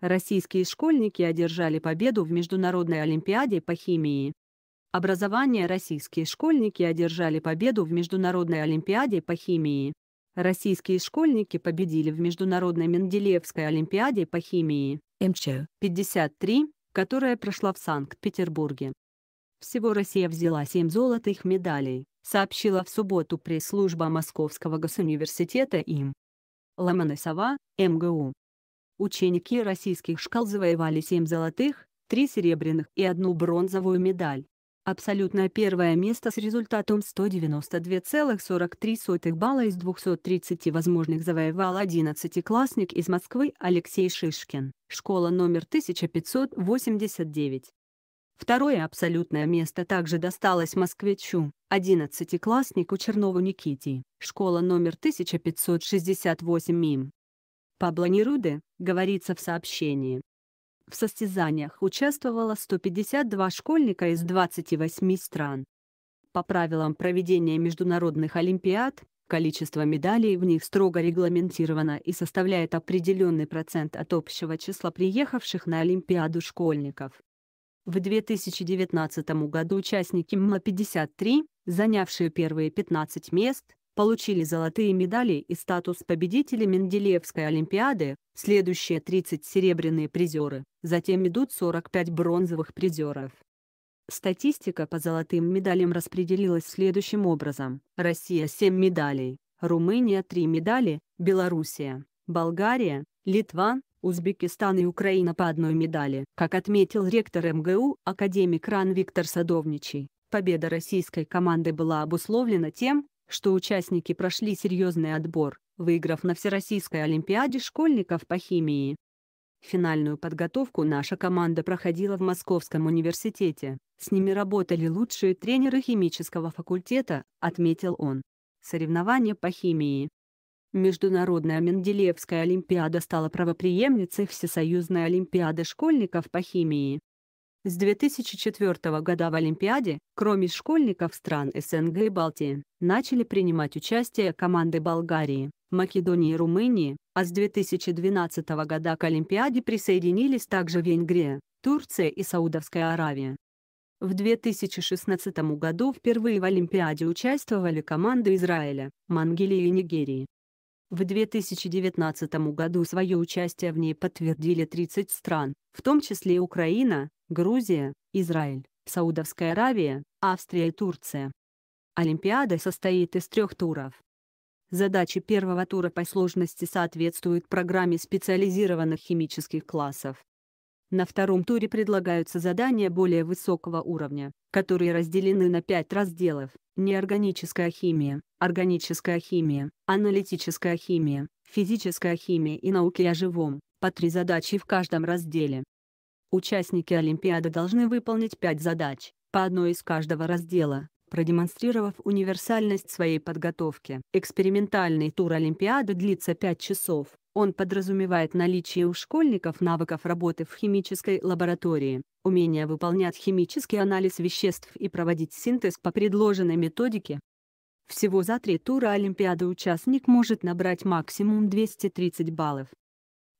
Российские школьники одержали победу в Международной олимпиаде по химии. Образование российские школьники одержали победу в Международной олимпиаде по химии. Российские школьники победили в Международной Менделеевской олимпиаде по химии МЧ 53, которая прошла в Санкт-Петербурге. Всего Россия взяла 7 золотых медалей, сообщила в субботу пресс-служба Московского госуниверситета им. Ломоносова, МГУ. Ученики российских школ завоевали 7 золотых, 3 серебряных и одну бронзовую медаль. Абсолютное первое место с результатом 192,43 балла из 230 возможных завоевал 11-классник из Москвы Алексей Шишкин, школа номер 1589. Второе абсолютное место также досталось москвичу, 11-класснику Чернову Никите, школа номер 1568 МИМ. Пабло Неруде, говорится в сообщении. В состязаниях участвовало 152 школьника из 28 стран. По правилам проведения международных олимпиад, количество медалей в них строго регламентировано и составляет определенный процент от общего числа приехавших на Олимпиаду школьников. В 2019 году участники ММА-53, занявшие первые 15 мест, получили золотые медали и статус победителя Менделеевской Олимпиады, следующие 30 серебряные призеры, затем идут 45 бронзовых призеров. Статистика по золотым медалям распределилась следующим образом. Россия 7 медалей, Румыния 3 медали, Белоруссия, Болгария, Литва, Узбекистан и Украина по одной медали. Как отметил ректор МГУ, академик РАН Виктор Садовничий, победа российской команды была обусловлена тем, что участники прошли серьезный отбор, выиграв на Всероссийской Олимпиаде школьников по химии. Финальную подготовку наша команда проходила в Московском университете. С ними работали лучшие тренеры химического факультета, отметил он. Соревнования по химии. Международная Менделеевская Олимпиада стала правоприемницей Всесоюзной Олимпиады школьников по химии. С 2004 года в Олимпиаде, кроме школьников стран СНГ и Балтии, начали принимать участие команды Болгарии, Македонии и Румынии, а с 2012 года к Олимпиаде присоединились также Венгрия, Турция и Саудовская Аравия. В 2016 году впервые в Олимпиаде участвовали команды Израиля, Мангелии и Нигерии. В 2019 году свое участие в ней подтвердили 30 стран, в том числе Украина, Грузия, Израиль, Саудовская Аравия, Австрия и Турция. Олимпиада состоит из трех туров. Задачи первого тура по сложности соответствуют программе специализированных химических классов. На втором туре предлагаются задания более высокого уровня, которые разделены на пять разделов – неорганическая химия, органическая химия, аналитическая химия, физическая химия и науки о живом, по три задачи в каждом разделе. Участники Олимпиады должны выполнить пять задач, по одной из каждого раздела, продемонстрировав универсальность своей подготовки. Экспериментальный тур Олимпиады длится 5 часов. Он подразумевает наличие у школьников навыков работы в химической лаборатории, умение выполнять химический анализ веществ и проводить синтез по предложенной методике. Всего за три тура Олимпиады участник может набрать максимум 230 баллов.